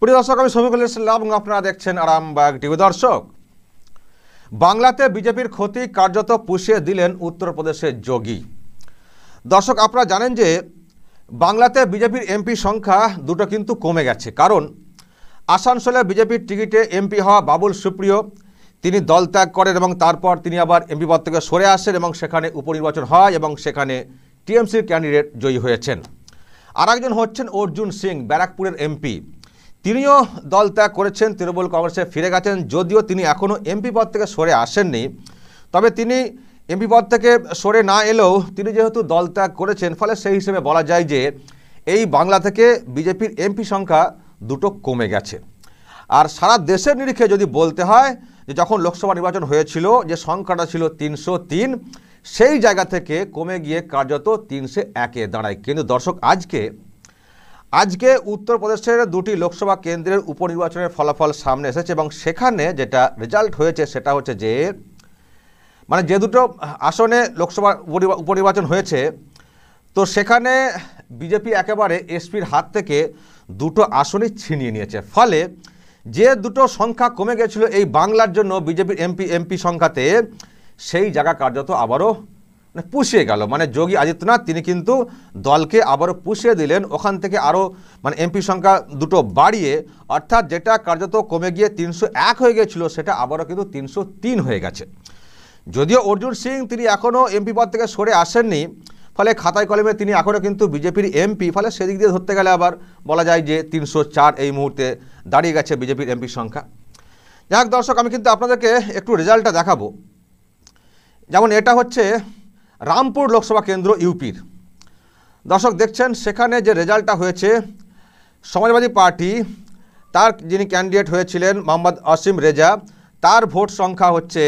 প্রিয় দর্শক আমি শফিকুল ইসলাম আপনারা দেখছেন আরামবাগ টিভি দর্শক বাংলাতে বিজেপির ক্ষতি কার্যত পুষিয়ে দিলেন উত্তরপ্রদেশের যোগী দর্শক আপনারা জানেন যে বাংলাতে বিজেপির এমপি সংখ্যা দুটো কিন্তু কমে গেছে কারণ আসানসোলে বিজেপির টিকিটে এমপি হওয়া বাবুল সুপ্রিয় তিনি দল ত্যাগ করেন এবং তারপর তিনি আবার এমপি পদ থেকে সরে আসেন এবং সেখানে উপনির্বাচন হয় এবং সেখানে টিএমসির ক্যান্ডিডেট জয়ী হয়েছেন আর একজন হচ্ছেন অর্জুন সিং ব্যারাকপুরের এমপি তিনিও দল ত্যাগ করেছেন তৃণমূল কংগ্রেসে ফিরে গেছেন যদিও তিনি এখনও এমপি পদ থেকে সরে আসেননি তবে তিনি এমপি পদ থেকে সরে না এলেও তিনি যেহেতু দল ত্যাগ করেছেন ফলে সেই হিসেবে বলা যায় যে এই বাংলা থেকে বিজেপির এমপি সংখ্যা দুটো কমে গেছে আর সারা দেশের নিরিখে যদি বলতে হয় যে যখন লোকসভা নির্বাচন হয়েছিল যে সংখ্যাটা ছিল তিনশো তিন সেই জায়গা থেকে কমে গিয়ে কার্যত তিনশো একে দাঁড়ায় কিন্তু দর্শক আজকে আজকে উত্তরপ্রদেশের দুটি লোকসভা কেন্দ্রের উপনির্বাচনের ফলাফল সামনে এসেছে এবং সেখানে যেটা রেজাল্ট হয়েছে সেটা হচ্ছে যে মানে যে দুটো আসনে লোকসভা উপনির্বাচন হয়েছে তো সেখানে বিজেপি একেবারে এসপির হাত থেকে দুটো আসনই ছিনিয়ে নিয়েছে ফলে যে দুটো সংখ্যা কমে গেছিল এই বাংলার জন্য বিজেপির এমপি এমপি সংখ্যাতে সেই জায়গা কার্যত আবারও মানে পুষিয়ে গেল মানে যোগী আদিত্যনাথ তিনি কিন্তু দলকে আবারও পুষিয়ে দিলেন ওখান থেকে আরও মানে এমপি সংখ্যা দুটো বাড়িয়ে অর্থাৎ যেটা কার্যত কমে গিয়ে তিনশো এক হয়ে গিয়েছিল সেটা আবারও কিন্তু তিনশো তিন হয়ে গেছে যদিও অর্জুন সিং তিনি এখনও এমপি পদ থেকে সরে আসেননি ফলে খাতায় কলমে তিনি এখনও কিন্তু বিজেপির এমপি ফলে সেদিক দিয়ে ধরতে গেলে আবার বলা যায় যে তিনশো এই মুহূর্তে দাঁড়িয়ে গেছে বিজেপির এমপির সংখ্যা যাই দর্শক আমি কিন্তু আপনাদেরকে একটু রেজাল্টটা দেখাবো যেমন এটা হচ্ছে রামপুর লোকসভা কেন্দ্র ইউপির দর্শক দেখছেন সেখানে যে রেজাল্টটা হয়েছে সমাজবাদী পার্টি তার যিনি ক্যান্ডিডেট হয়েছিলেন মোহাম্মদ অসীম রেজা তার ভোট সংখ্যা হচ্ছে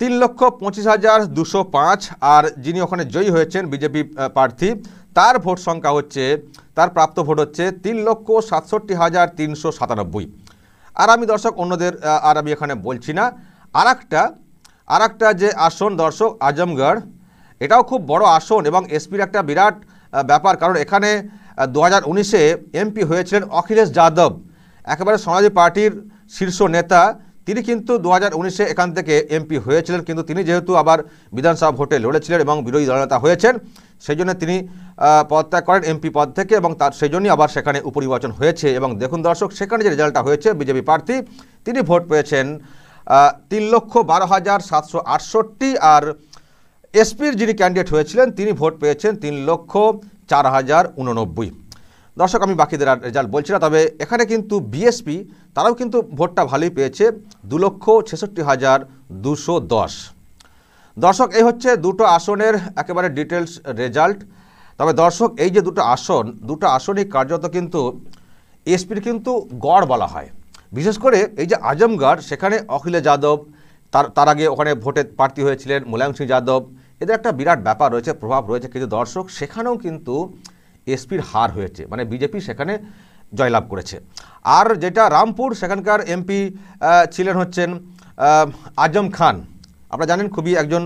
তিন লক্ষ পঁচিশ হাজার দুশো পাঁচ আর যিনি ওখানে জয়ী হয়েছেন বিজেপি প্রার্থী তার ভোট সংখ্যা হচ্ছে তার প্রাপ্ত ভোট হচ্ছে তিন লক্ষ সাতষট্টি হাজার তিনশো সাতানব্বই আর আমি দর্শক অন্যদের আর আমি এখানে বলছি না আর একটা আর একটা যে আসন দর্শক আজমগড় এটাও খুব বড় আসন এবং এসপির একটা বিরাট ব্যাপার কারণ এখানে দু হাজার উনিশে এমপি হয়েছিলেন অখিলেশ যাদব একেবারে সমাজবাদী পার্টির শীর্ষ নেতা তিনি কিন্তু দু হাজার উনিশে এখান থেকে এমপি হয়েছিলেন কিন্তু তিনি যেহেতু আবার বিধানসভা ভোটে লড়েছিলেন এবং বিরোধী দলনেতা হয়েছেন সেই জন্য তিনি পদত্যাগ করেন এমপি পদ থেকে এবং তার সেই জন্যই আবার সেখানে উপনির্বাচন হয়েছে এবং দেখুন দর্শক সেখানে যে রেজাল্টটা হয়েছে বিজেপি প্রার্থী তিনি ভোট পেয়েছেন তিন লক্ষ বারো হাজার সাতশো আটষট্টি আর এসপির যিনি ক্যান্ডিডেট হয়েছিলেন তিনি ভোট পেয়েছেন তিন লক্ষ চার হাজার উননব্বই দর্শক আমি বাকিদের রেজাল্ট বলছি না তবে এখানে কিন্তু বিএসপি তারাও কিন্তু ভোটটা ভালোই পেয়েছে দু লক্ষ ছেষট্টি হাজার দুশো দশ দর্শক এই হচ্ছে দুটো আসনের একেবারে ডিটেলস রেজাল্ট তবে দর্শক এই যে দুটো আসন দুটো আসনই কার্যত কিন্তু এসপির কিন্তু গড় বলা হয় বিশেষ করে এই যে আজমগড় সেখানে অখিলে যাদব তার তার আগে ওখানে ভোটে প্রার্থী হয়েছিলেন মুলায়ম সিং যাদব এদের একটা বিরাট ব্যাপার রয়েছে প্রভাব রয়েছে কিন্তু দর্শক সেখানেও কিন্তু এসপির হার হয়েছে মানে বিজেপি সেখানে জয়লাভ করেছে আর যেটা রামপুর সেখানকার এমপি ছিলেন হচ্ছেন আজম খান আপনারা জানেন খুবই একজন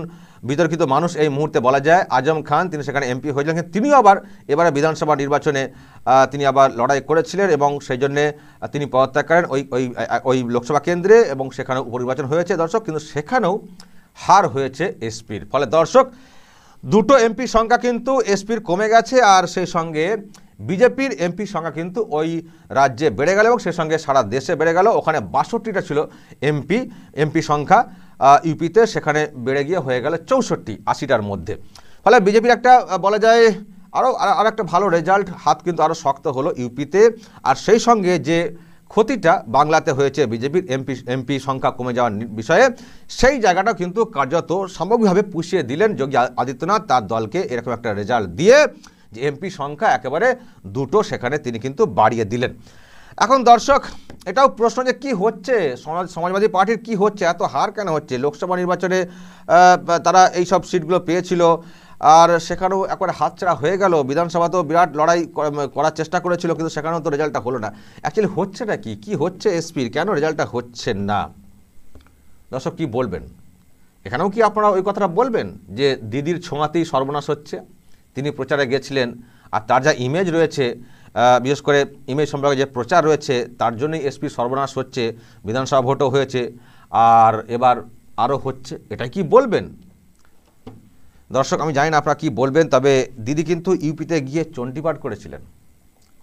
বিতর্কিত মানুষ এই মুহূর্তে বলা যায় আজম খান তিনি সেখানে এমপি হয়েছিলেন তিনিও আবার এবারে বিধানসভা নির্বাচনে তিনি আবার লড়াই করেছিলেন এবং সেই জন্যে তিনি পদত্যাগ করেন ওই ওই ওই লোকসভা কেন্দ্রে এবং সেখানে উপনির্বাচন হয়েছে দর্শক কিন্তু সেখানেও হার হয়েছে এসপির ফলে দর্শক দুটো এমপির সংখ্যা কিন্তু এসপির কমে গেছে আর সেই সঙ্গে বিজেপির এমপির সংখ্যা কিন্তু ওই রাজ্যে বেড়ে গেল এবং সেই সঙ্গে সারা দেশে বেড়ে গেল ওখানে বাষট্টিটা ছিল এমপি এমপি সংখ্যা ইউপিতে সেখানে বেড়ে গিয়ে হয়ে গেল চৌষট্টি আশিটার মধ্যে ফলে বিজেপির একটা বলা যায় আরও আর একটা ভালো রেজাল্ট হাত কিন্তু আরও শক্ত হলো ইউপিতে আর সেই সঙ্গে যে ক্ষতিটা বাংলাতে হয়েছে বিজেপির এমপি এমপি সংখ্যা কমে যাওয়ার বিষয়ে সেই জায়গাটা কিন্তু কার্যত সামগ্রিকভাবে পুষিয়ে দিলেন যোগী আদিত্যনাথ তার দলকে এরকম একটা রেজাল্ট দিয়ে যে এমপি সংখ্যা একেবারে দুটো সেখানে তিনি কিন্তু বাড়িয়ে দিলেন এখন দর্শক এটাও প্রশ্ন যে কি হচ্ছে সমাজ সমাজবাদী পার্টির কি হচ্ছে এত হার কেন হচ্ছে লোকসভা নির্বাচনে তারা এই সব সিটগুলো পেয়েছিল আর সেখানেও একবারে হাতছাড়া হয়ে গেল বিধানসভাতেও বিরাট লড়াই করার চেষ্টা করেছিল কিন্তু সেখানেও তো রেজাল্টটা হলো না অ্যাকচুয়ালি হচ্ছে না কি কি হচ্ছে এসপির কেন রেজাল্টটা হচ্ছে না দর্শক কি বলবেন এখানেও কি আপনারা ওই কথাটা বলবেন যে দিদির ছোঁয়াতেই সর্বনাশ হচ্ছে তিনি প্রচারে গেছিলেন আর তার যা ইমেজ রয়েছে বিশেষ করে ইমেজ সম্পর্কে যে প্রচার রয়েছে তার জন্যই এসপি সর্বনাশ হচ্ছে বিধানসভা ভোটও হয়েছে আর এবার আরও হচ্ছে এটা কি বলবেন দর্শক আমি জানি না আপনারা কী বলবেন তবে দিদি কিন্তু ইউপিতে গিয়ে চণ্ডীপাঠ করেছিলেন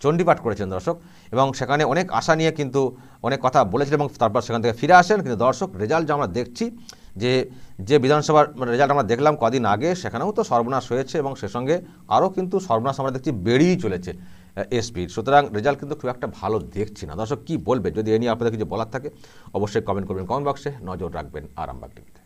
চণ্ডীপাঠ করেছেন দর্শক এবং সেখানে অনেক আশা নিয়ে কিন্তু অনেক কথা বলেছিলেন এবং তারপর সেখান থেকে ফিরে আসেন কিন্তু দর্শক রেজাল্ট যা আমরা দেখছি যে যে বিধানসভার রেজাল্ট আমরা দেখলাম কদিন আগে সেখানেও তো সর্বনাশ হয়েছে এবং সে সঙ্গে আরও কিন্তু সর্বনাশ আমরা দেখছি বেড়েই চলেছে এসপির সুতরাং রেজাল্ট কিন্তু খুব একটা ভালো দেখছি না দর্শক কী বলবে যদি এ নিয়ে আপনাদের কিছু বলার থাকে অবশ্যই কমেন্ট করবেন কমেন্ট বক্সে নজর রাখবেন আরামবাগ টিভিতে